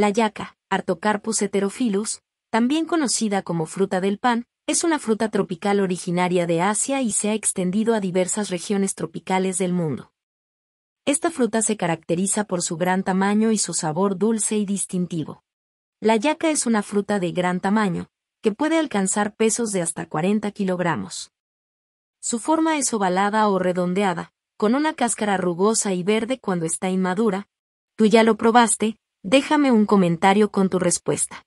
La yaca, Artocarpus heterophilus, también conocida como fruta del pan, es una fruta tropical originaria de Asia y se ha extendido a diversas regiones tropicales del mundo. Esta fruta se caracteriza por su gran tamaño y su sabor dulce y distintivo. La yaca es una fruta de gran tamaño, que puede alcanzar pesos de hasta 40 kilogramos. Su forma es ovalada o redondeada, con una cáscara rugosa y verde cuando está inmadura. Tú ya lo probaste, Déjame un comentario con tu respuesta.